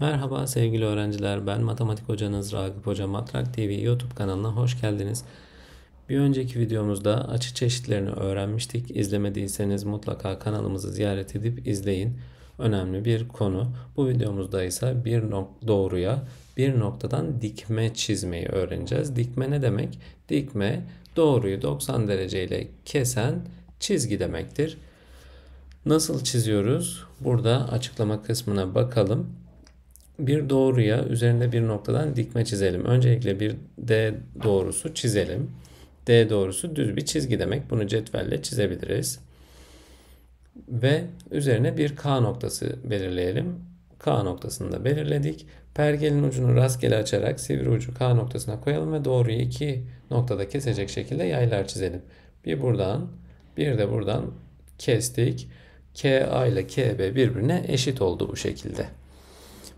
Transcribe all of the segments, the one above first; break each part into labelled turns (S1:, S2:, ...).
S1: Merhaba sevgili öğrenciler ben matematik hocanız Ragıp Hoca Matrak TV YouTube kanalına hoş geldiniz. Bir önceki videomuzda açı çeşitlerini öğrenmiştik. İzlemediyseniz mutlaka kanalımızı ziyaret edip izleyin. Önemli bir konu. Bu videomuzda ise bir doğruya bir noktadan dikme çizmeyi öğreneceğiz. Dikme ne demek? Dikme doğruyu 90 dereceyle kesen çizgi demektir. Nasıl çiziyoruz? Burada açıklama kısmına bakalım bir doğruya üzerinde bir noktadan dikme çizelim. Öncelikle bir D doğrusu çizelim. D doğrusu düz bir çizgi demek. Bunu cetvelle çizebiliriz. Ve üzerine bir K noktası belirleyelim. K noktasını da belirledik. Pergelin ucunu rastgele açarak sivri ucu K noktasına koyalım ve doğruyu iki noktada kesecek şekilde yaylar çizelim. Bir buradan bir de buradan kestik. KA ile KB birbirine eşit oldu bu şekilde.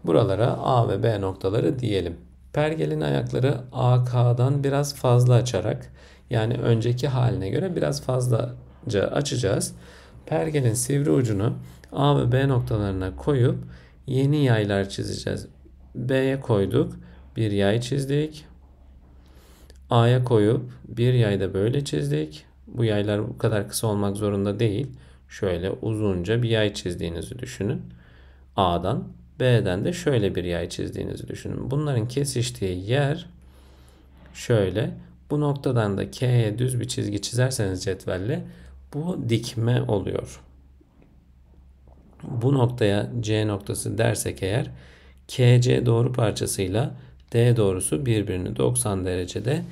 S1: Buralara A ve B noktaları diyelim. Pergelin ayakları AK'dan biraz fazla açarak yani önceki haline göre biraz fazlaca açacağız. Pergelin sivri ucunu A ve B noktalarına koyup yeni yaylar çizeceğiz. B'ye koyduk, bir yay çizdik. A'ya koyup bir yay da böyle çizdik. Bu yaylar bu kadar kısa olmak zorunda değil. Şöyle uzunca bir yay çizdiğinizi düşünün. A'dan B'den de şöyle bir yay çizdiğinizi düşünün. Bunların kesiştiği yer şöyle. Bu noktadan da K'ye düz bir çizgi çizerseniz cetvelle bu dikme oluyor. Bu noktaya C noktası dersek eğer KC doğru parçasıyla D doğrusu birbirini 90 derecede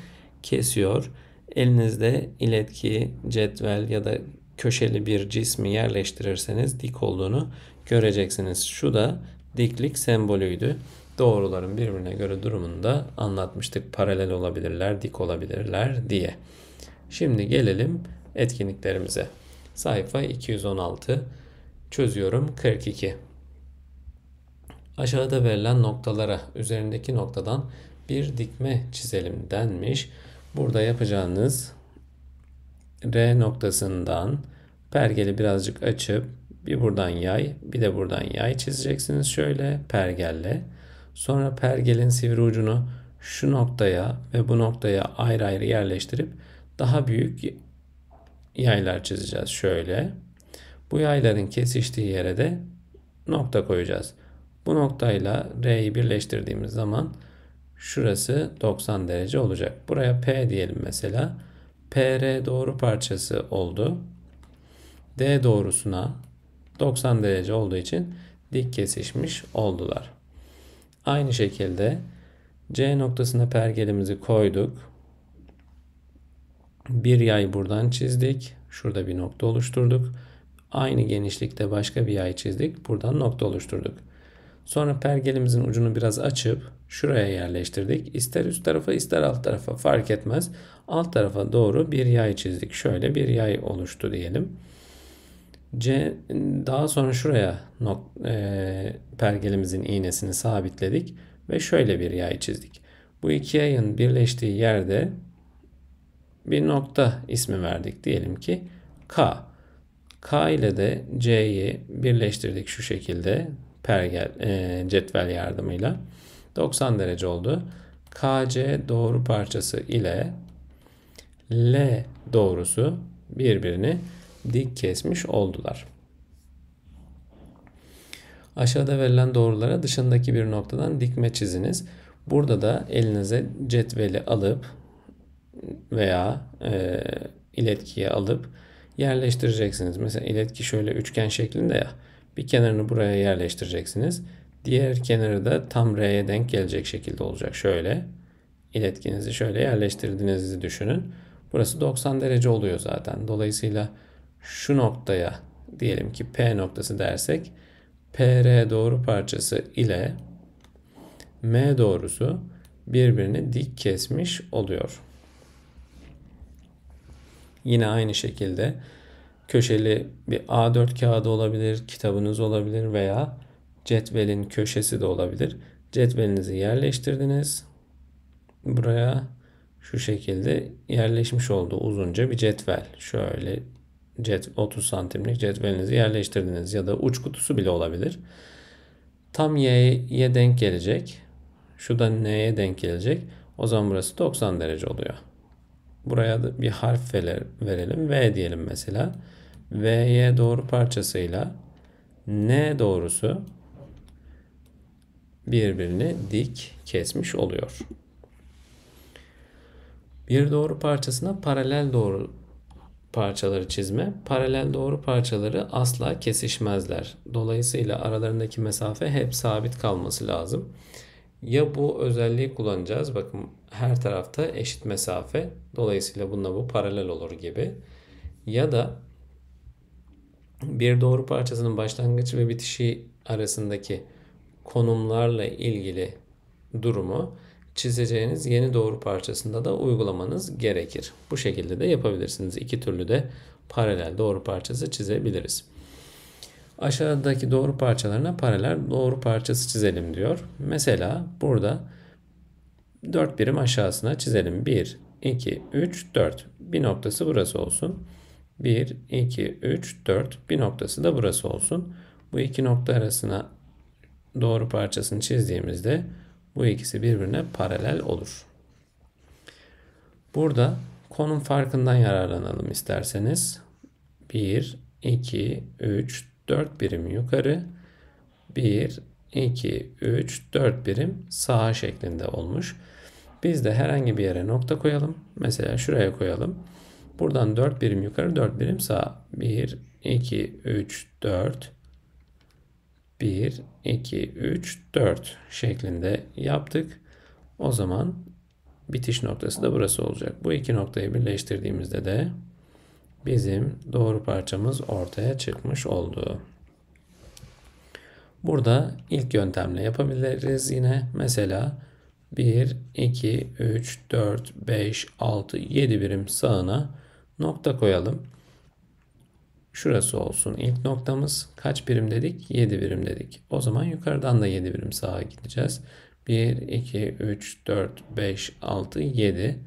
S1: kesiyor. Elinizde iletki, cetvel ya da köşeli bir cismi yerleştirirseniz dik olduğunu göreceksiniz. Şu da diklik sembolüydü. Doğruların birbirine göre durumunda anlatmıştık. Paralel olabilirler, dik olabilirler diye. Şimdi gelelim etkinliklerimize. Sayfa 216 çözüyorum 42. Aşağıda verilen noktalara üzerindeki noktadan bir dikme çizelim denmiş. Burada yapacağınız R noktasından pergeli birazcık açıp bir buradan yay, bir de buradan yay çizeceksiniz şöyle pergelle. Sonra pergelin sivri ucunu şu noktaya ve bu noktaya ayrı ayrı yerleştirip daha büyük yaylar çizeceğiz şöyle. Bu yayların kesiştiği yere de nokta koyacağız. Bu noktayla R'yi birleştirdiğimiz zaman şurası 90 derece olacak. Buraya P diyelim mesela. PR doğru parçası oldu. D doğrusuna 90 derece olduğu için dik kesişmiş oldular. Aynı şekilde C noktasına pergelimizi koyduk. Bir yay buradan çizdik. Şurada bir nokta oluşturduk. Aynı genişlikte başka bir yay çizdik. Buradan nokta oluşturduk. Sonra pergelimizin ucunu biraz açıp şuraya yerleştirdik. İster üst tarafa ister alt tarafa fark etmez. Alt tarafa doğru bir yay çizdik. Şöyle bir yay oluştu diyelim. C daha sonra şuraya nok, e, pergelimizin iğnesini sabitledik ve şöyle bir yay çizdik. Bu iki yayın birleştiği yerde bir nokta ismi verdik diyelim ki K. K ile de C'yi birleştirdik şu şekilde pergel e, cetvel yardımıyla. 90 derece oldu. KC doğru parçası ile L doğrusu birbirini dik kesmiş oldular. Aşağıda verilen doğrulara dışındaki bir noktadan dikme çiziniz. Burada da elinize cetveli alıp veya e, iletkiye alıp yerleştireceksiniz. Mesela iletki şöyle üçgen şeklinde ya. Bir kenarını buraya yerleştireceksiniz. Diğer kenarı da tam R'ye denk gelecek şekilde olacak. Şöyle iletkinizi şöyle yerleştirdiğinizi düşünün. Burası 90 derece oluyor zaten. Dolayısıyla şu noktaya diyelim ki P noktası dersek PR doğru parçası ile M doğrusu birbirini dik kesmiş oluyor. Yine aynı şekilde köşeli bir A4 kağıdı olabilir, kitabınız olabilir veya cetvelin köşesi de olabilir. Cetvelinizi yerleştirdiniz. Buraya şu şekilde yerleşmiş oldu uzunca bir cetvel. Şöyle cet 30 santimlik cetvelinizi yerleştirdiniz ya da uç kutusu bile olabilir. Tam y'ye denk gelecek. Şu da n'ye denk gelecek. O zaman burası 90 derece oluyor. Buraya da bir harf verelim. V diyelim mesela. V'ye doğru parçasıyla N doğrusu birbirini dik kesmiş oluyor. Bir doğru parçasına paralel doğru parçaları çizme. Paralel doğru parçaları asla kesişmezler. Dolayısıyla aralarındaki mesafe hep sabit kalması lazım. Ya bu özelliği kullanacağız. Bakın her tarafta eşit mesafe. Dolayısıyla bununla bu paralel olur gibi. Ya da bir doğru parçasının başlangıcı ve bitişi arasındaki konumlarla ilgili durumu çizeceğiniz yeni doğru parçasında da uygulamanız gerekir. Bu şekilde de yapabilirsiniz. İki türlü de paralel doğru parçası çizebiliriz. Aşağıdaki doğru parçalarına paralel doğru parçası çizelim diyor. Mesela burada 4 birim aşağısına çizelim. 1, 2, 3, 4. Bir noktası burası olsun. 1, 2, 3, 4. Bir noktası da burası olsun. Bu iki nokta arasına doğru parçasını çizdiğimizde bu ikisi birbirine paralel olur. Burada konum farkından yararlanalım isterseniz. 1, 2, 3, 4 birim yukarı. 1, 2, 3, 4 birim sağa şeklinde olmuş. Biz de herhangi bir yere nokta koyalım. Mesela şuraya koyalım. Buradan 4 birim yukarı 4 birim sağa. 1, 2, 3, 4. 1, 2, 3, 4 şeklinde yaptık. O zaman bitiş noktası da burası olacak. Bu iki noktayı birleştirdiğimizde de bizim doğru parçamız ortaya çıkmış oldu. Burada ilk yöntemle yapabiliriz yine. Mesela 1, 2, 3, 4, 5, 6, 7 birim sağına nokta koyalım. Şurası olsun İlk noktamız. Kaç birim dedik? 7 birim dedik. O zaman yukarıdan da 7 birim sağa gideceğiz. 1, 2, 3, 4, 5, 6, 7.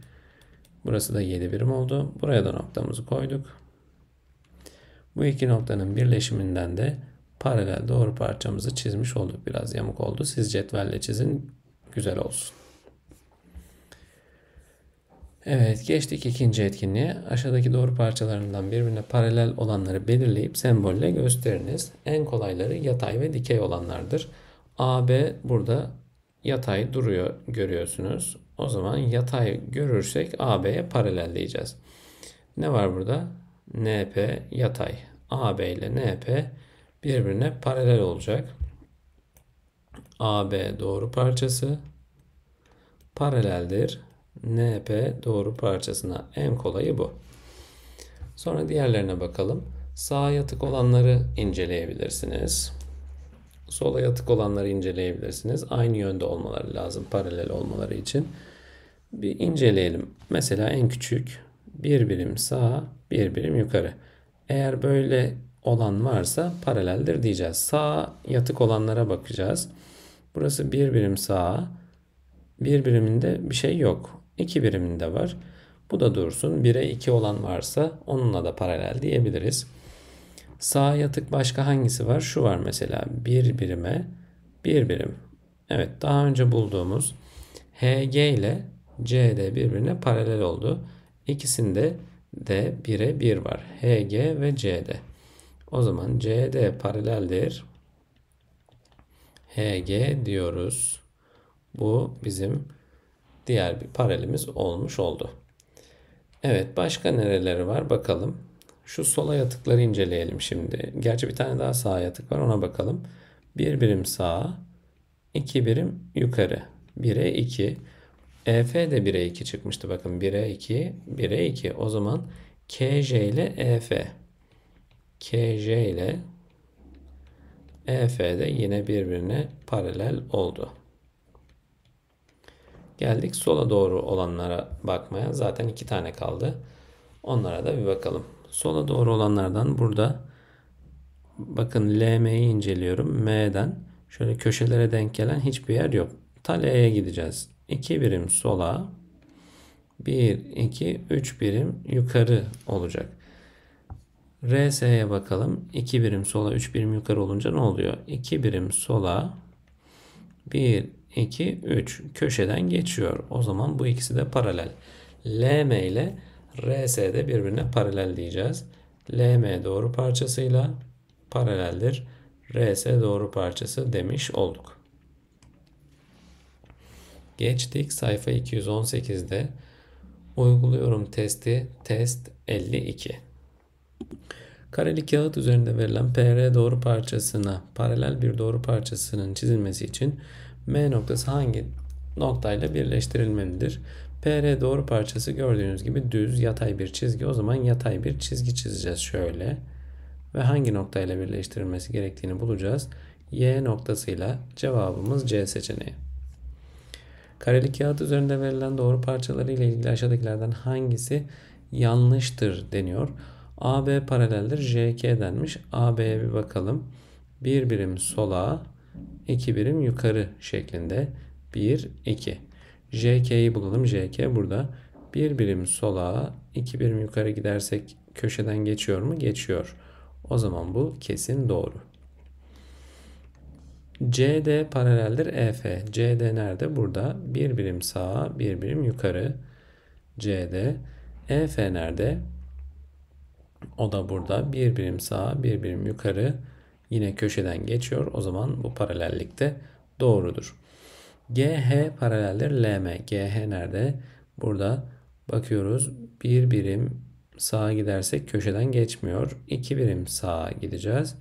S1: Burası da 7 birim oldu. Buraya da noktamızı koyduk. Bu iki noktanın birleşiminden de paralel doğru parçamızı çizmiş olduk. Biraz yamuk oldu. Siz cetvelle çizin. Güzel olsun. Evet geçtik ikinci etkinliğe. Aşağıdaki doğru parçalarından birbirine paralel olanları belirleyip sembolle gösteriniz. En kolayları yatay ve dikey olanlardır. AB burada yatay duruyor görüyorsunuz. O zaman yatay görürsek AB'ye paralel diyeceğiz. Ne var burada? NP yatay. AB ile NP birbirine paralel olacak. AB doğru parçası paraleldir. NP doğru parçasına. En kolayı bu. Sonra diğerlerine bakalım. Sağa yatık olanları inceleyebilirsiniz. Sola yatık olanları inceleyebilirsiniz. Aynı yönde olmaları lazım paralel olmaları için. Bir inceleyelim. Mesela en küçük bir birim sağa, bir birim yukarı. Eğer böyle olan varsa paraleldir diyeceğiz. Sağ yatık olanlara bakacağız. Burası bir birim sağa. Bir biriminde bir şey yok. 2 biriminde var. Bu da dursun. 1'e 2 olan varsa onunla da paralel diyebiliriz. Sağ yatık başka hangisi var? Şu var mesela. 1 birime 1 birim. Evet daha önce bulduğumuz HG ile CD birbirine paralel oldu. İkisinde de 1'e 1 var. HG ve CD. O zaman CD paraleldir. HG diyoruz. Bu bizim diğer bir paralelimiz olmuş oldu. Evet başka nereleri var bakalım. Şu sola yatıkları inceleyelim şimdi. Gerçi bir tane daha sağ yatık var ona bakalım. Bir birim sağ, iki birim yukarı. 1'e 2. EF de 1'e 2 çıkmıştı. Bakın 1'e 2, 1'e 2. O zaman KJ ile EF. KJ ile EF de yine birbirine paralel oldu. Geldik sola doğru olanlara bakmaya. Zaten iki tane kaldı. Onlara da bir bakalım. Sola doğru olanlardan burada bakın LM'yi inceliyorum. M'den şöyle köşelere denk gelen hiçbir yer yok. Ta L'ye gideceğiz. 2 birim sola 1, 2, 3 birim yukarı olacak. RS'ye bakalım. 2 birim sola 3 birim yukarı olunca ne oluyor? 2 birim sola 1, 2, 3 köşeden geçiyor. O zaman bu ikisi de paralel. LM ile RS de birbirine paralel diyeceğiz. LM doğru parçasıyla paraleldir. RS doğru parçası demiş olduk. Geçtik sayfa 218'de uyguluyorum testi test 52. Kareli kağıt üzerinde verilen PR doğru parçasına paralel bir doğru parçasının çizilmesi için M noktası hangi noktayla birleştirilmelidir? PR doğru parçası gördüğünüz gibi düz yatay bir çizgi. O zaman yatay bir çizgi çizeceğiz şöyle. Ve hangi noktayla birleştirilmesi gerektiğini bulacağız. Y noktasıyla cevabımız C seçeneği. Kareli kağıt üzerinde verilen doğru parçaları ile ilgili aşağıdakilerden hangisi yanlıştır deniyor. AB paraleldir JK denmiş. AB'ye bir bakalım. Bir birim sola, 2 birim yukarı şeklinde. 1, 2. JK'yi bulalım. JK burada. 1 birim sola, 2 birim yukarı gidersek köşeden geçiyor mu? Geçiyor. O zaman bu kesin doğru. CD paraleldir EF. CD nerede? Burada. 1 birim sağa, 1 birim yukarı. CD. EF nerede? O da burada. 1 birim sağa, 1 birim yukarı yine köşeden geçiyor. O zaman bu paralellik de doğrudur. GH paraleldir LM. GH nerede? Burada bakıyoruz. Bir birim sağa gidersek köşeden geçmiyor. İki birim sağa gideceğiz.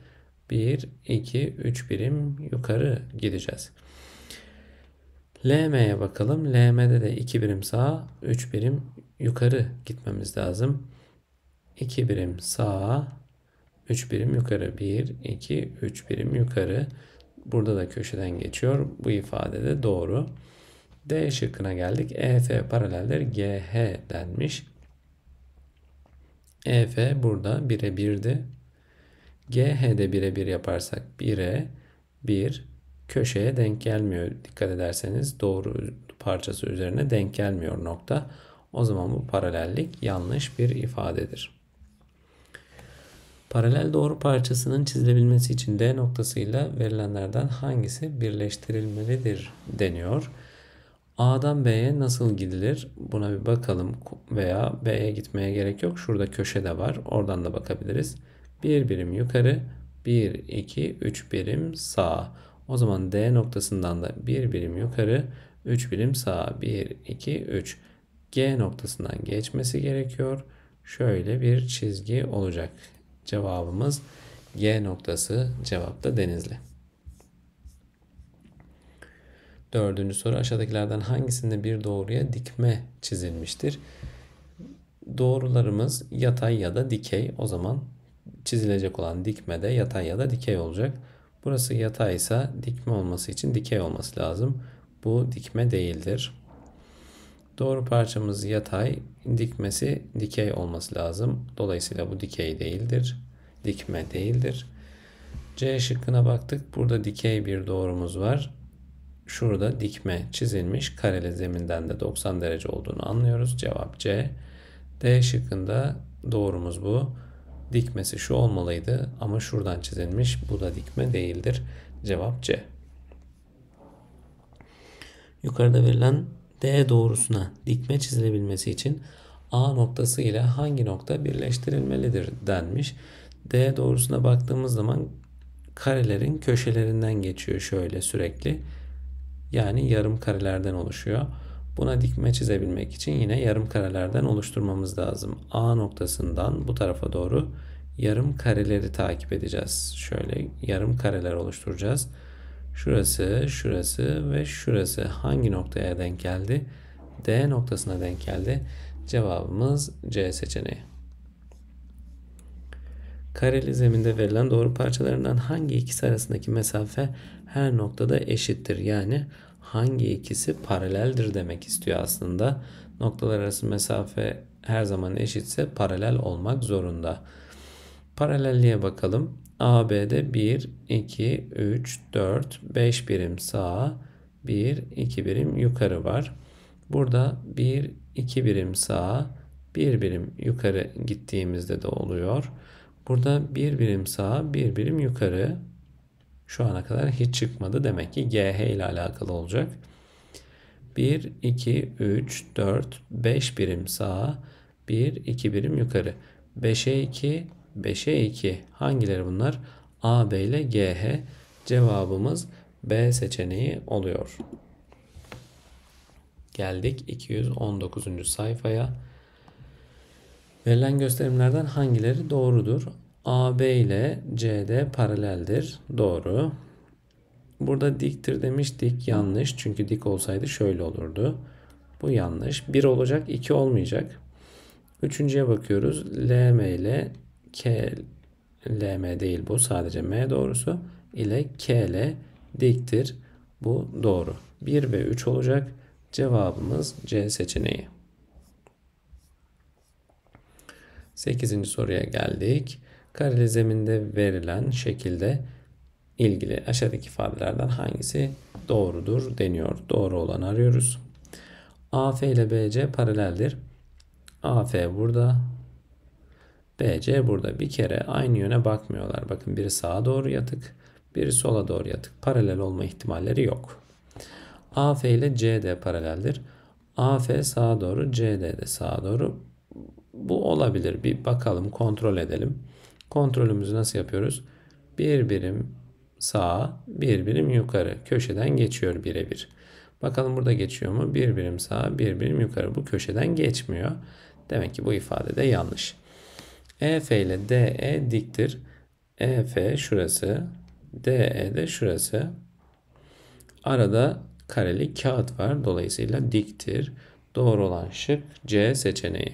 S1: Bir, iki, üç birim yukarı gideceğiz. LM'ye bakalım. LM'de de iki birim sağa, üç birim yukarı gitmemiz lazım. İki birim sağa, 3 birim yukarı. 1, 2, 3 birim yukarı. Burada da köşeden geçiyor. Bu ifade de doğru. D şıkkına geldik. EF paraleldir GH denmiş. EF burada 1'e 1'di. GH'de 1'e 1 yaparsak 1'e 1 köşeye denk gelmiyor. Dikkat ederseniz doğru parçası üzerine denk gelmiyor nokta. O zaman bu paralellik yanlış bir ifadedir. Paralel doğru parçasının çizilebilmesi için D noktasıyla verilenlerden hangisi birleştirilmelidir deniyor. A'dan B'ye nasıl gidilir? Buna bir bakalım veya B'ye gitmeye gerek yok. Şurada köşe de var. Oradan da bakabiliriz. bir birim yukarı, 1, 2, 3 birim sağ. O zaman D noktasından da bir birim yukarı, 3 birim sağ, 1, 2, 3. G noktasından geçmesi gerekiyor. Şöyle bir çizgi olacak. Cevabımız G noktası cevapta Denizli. Dördüncü soru aşağıdakilerden hangisinde bir doğruya dikme çizilmiştir? Doğrularımız yatay ya da dikey. O zaman çizilecek olan dikme de yatay ya da dikey olacak. Burası yataysa dikme olması için dikey olması lazım. Bu dikme değildir. Doğru parçamız yatay, dikmesi dikey olması lazım. Dolayısıyla bu dikey değildir. Dikme değildir. C şıkkına baktık. Burada dikey bir doğrumuz var. Şurada dikme çizilmiş. Kareli zeminden de 90 derece olduğunu anlıyoruz. Cevap C. D şıkkında doğrumuz bu. Dikmesi şu olmalıydı ama şuradan çizilmiş. Bu da dikme değildir. Cevap C. Yukarıda verilen D doğrusuna dikme çizilebilmesi için A noktası ile hangi nokta birleştirilmelidir denmiş. D doğrusuna baktığımız zaman karelerin köşelerinden geçiyor şöyle sürekli. Yani yarım karelerden oluşuyor. Buna dikme çizebilmek için yine yarım karelerden oluşturmamız lazım. A noktasından bu tarafa doğru yarım kareleri takip edeceğiz. Şöyle yarım kareler oluşturacağız. Şurası, şurası ve şurası hangi noktaya denk geldi? D noktasına denk geldi. Cevabımız C seçeneği. Kareli zeminde verilen doğru parçalarından hangi ikisi arasındaki mesafe her noktada eşittir? Yani hangi ikisi paraleldir demek istiyor aslında. Noktalar arası mesafe her zaman eşitse paralel olmak zorunda. Paralelliğe bakalım. AB'de 1, 2, 3, 4, 5 birim sağa, 1, 2 birim yukarı var. Burada 1, 2 birim sağa, 1 birim yukarı gittiğimizde de oluyor. Burada 1 birim sağa, 1 birim yukarı. Şu ana kadar hiç çıkmadı. Demek ki GH ile alakalı olacak. 1, 2, 3, 4, 5 birim sağa, 1, 2 birim yukarı. 5'e 2, 5'e 2. Hangileri bunlar? A, B ile G, H. Cevabımız B seçeneği oluyor. Geldik 219. sayfaya. Verilen gösterimlerden hangileri doğrudur? A B ile C CD paraleldir. Doğru. Burada diktir demiştik. Yanlış. Çünkü dik olsaydı şöyle olurdu. Bu yanlış. 1 olacak, 2 olmayacak. Üçüncüye bakıyoruz. LM ile K, LM değil bu sadece M doğrusu ile KL diktir. Bu doğru. 1 ve 3 olacak. Cevabımız C seçeneği. 8. soruya geldik. Kareli zeminde verilen şekilde ilgili aşağıdaki ifadelerden hangisi doğrudur deniyor. Doğru olanı arıyoruz. AF ile BC paraleldir. AF burada, BC burada bir kere aynı yöne bakmıyorlar. Bakın biri sağa doğru yatık, biri sola doğru yatık. Paralel olma ihtimalleri yok. AF ile CD paraleldir. AF sağa doğru, CD de sağa doğru. Bu olabilir. Bir bakalım, kontrol edelim. Kontrolümüzü nasıl yapıyoruz? Bir birim sağa, bir birim yukarı. Köşeden geçiyor birebir. Bakalım burada geçiyor mu? Bir birim sağa, bir birim yukarı. Bu köşeden geçmiyor. Demek ki bu ifade de yanlış. EF ile DE diktir. EF şurası, DE de şurası. Arada kareli kağıt var. Dolayısıyla diktir. Doğru olan şık C seçeneği.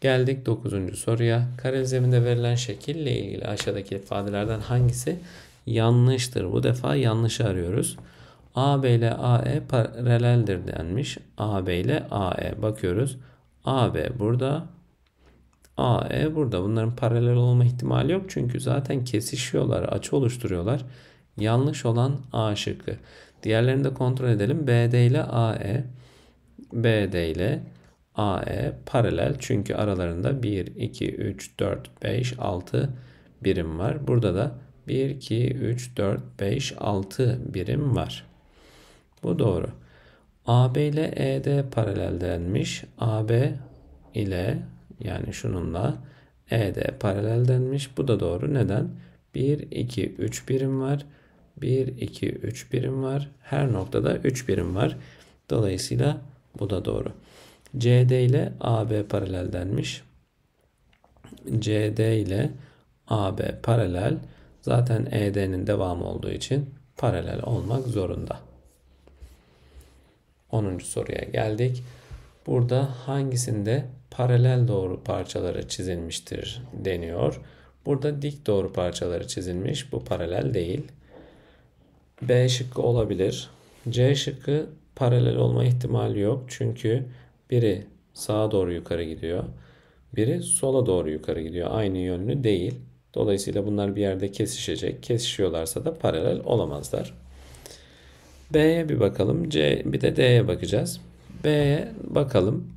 S1: Geldik 9. soruya. Kare zeminde verilen şekille ilgili aşağıdaki ifadelerden hangisi yanlıştır? Bu defa yanlış arıyoruz. AB ile AE paraleldir denmiş. AB ile AE bakıyoruz. AB burada, AE burada. Bunların paralel olma ihtimali yok. Çünkü zaten kesişiyorlar. Açı oluşturuyorlar. Yanlış olan A şıkkı. Diğerlerini de kontrol edelim. BD ile AE. BD ile AE paralel. Çünkü aralarında 1, 2, 3, 4, 5, 6 birim var. Burada da 1, 2, 3, 4, 5, 6 birim var. Bu doğru. AB ile ED paralel denmiş. AB ile yani şununla E de paralel denmiş. Bu da doğru. Neden? 1, 2, 3 birim var. 1, 2, 3 birim var. Her noktada 3 birim var. Dolayısıyla bu da doğru. CD ile AB paralel denmiş. CD ile AB paralel. Zaten ED'nin devamı olduğu için paralel olmak zorunda. 10. soruya geldik. Burada hangisinde paralel doğru parçaları çizilmiştir deniyor. Burada dik doğru parçaları çizilmiş. Bu paralel değil. B şıkkı olabilir. C şıkkı paralel olma ihtimali yok. Çünkü biri sağa doğru yukarı gidiyor. Biri sola doğru yukarı gidiyor. Aynı yönlü değil. Dolayısıyla bunlar bir yerde kesişecek. Kesişiyorlarsa da paralel olamazlar. B'ye bir bakalım. C, bir de D'ye bakacağız. B'ye bakalım.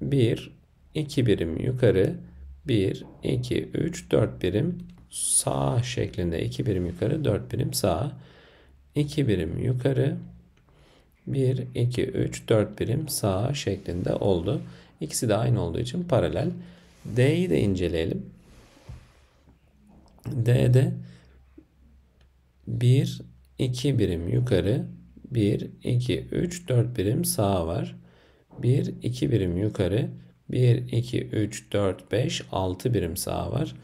S1: 1, 2 birim yukarı. 1, 2, 3, 4 birim sağ şeklinde. 2 birim yukarı, 4 birim sağ. 2 birim yukarı. 1, 2, 3, 4 birim sağ şeklinde oldu. İkisi de aynı olduğu için paralel. D'yi de inceleyelim. D'de 1, 2 birim yukarı, 1, 2, 3, 4 birim sağa var. 1, 2 birim yukarı. 1, 2, 3, 4, 5, 6 birim sağa var.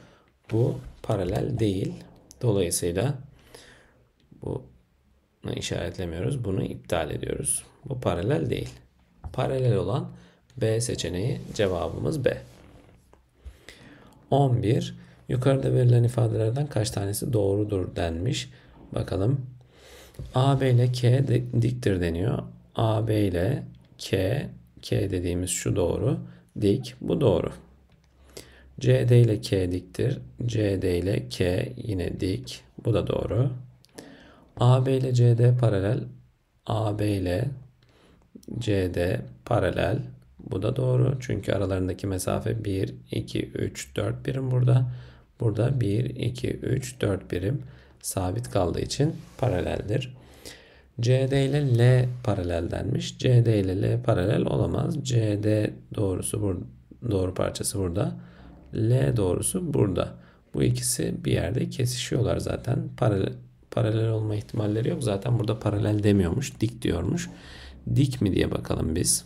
S1: Bu paralel değil. Dolayısıyla bu işaretlemiyoruz. Bunu iptal ediyoruz. Bu paralel değil. Paralel olan B seçeneği cevabımız B. 11. Yukarıda verilen ifadelerden kaç tanesi doğrudur denmiş. Bakalım. AB ile K de, diktir deniyor. AB ile K, K dediğimiz şu doğru. Dik, bu doğru. CD ile K diktir. CD ile K yine dik. Bu da doğru. AB ile CD paralel. AB ile CD paralel. Bu da doğru. Çünkü aralarındaki mesafe 1, 2, 3, 4 birim burada. Burada 1, 2, 3, 4 birim sabit kaldığı için paraleldir. CD ile L paralel paraleldenmiş. CD ile L paralel olamaz. CD doğrusu bur doğru parçası burada. L doğrusu burada. Bu ikisi bir yerde kesişiyorlar zaten. Paralel, paralel olma ihtimalleri yok. Zaten burada paralel demiyormuş. Dik diyormuş. Dik mi diye bakalım biz.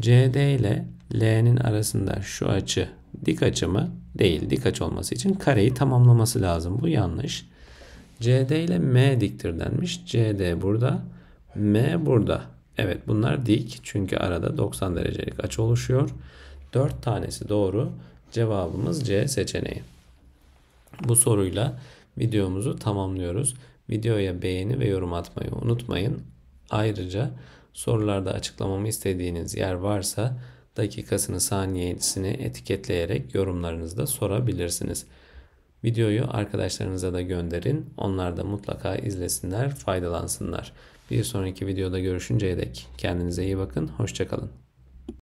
S1: CD ile L'nin arasında şu açı dik açı mı? Değil. Dik açı olması için kareyi tamamlaması lazım. Bu yanlış. CD ile M diktir denmiş. CD burada. M burada. Evet bunlar dik. Çünkü arada 90 derecelik açı oluşuyor. 4 tanesi doğru. Cevabımız C seçeneği. Bu soruyla videomuzu tamamlıyoruz. Videoya beğeni ve yorum atmayı unutmayın. Ayrıca Sorularda açıklamamı istediğiniz yer varsa dakikasını saniyesini etiketleyerek yorumlarınızda sorabilirsiniz. Videoyu arkadaşlarınıza da gönderin. Onlar da mutlaka izlesinler, faydalansınlar. Bir sonraki videoda görüşünceye dek kendinize iyi bakın, hoşçakalın.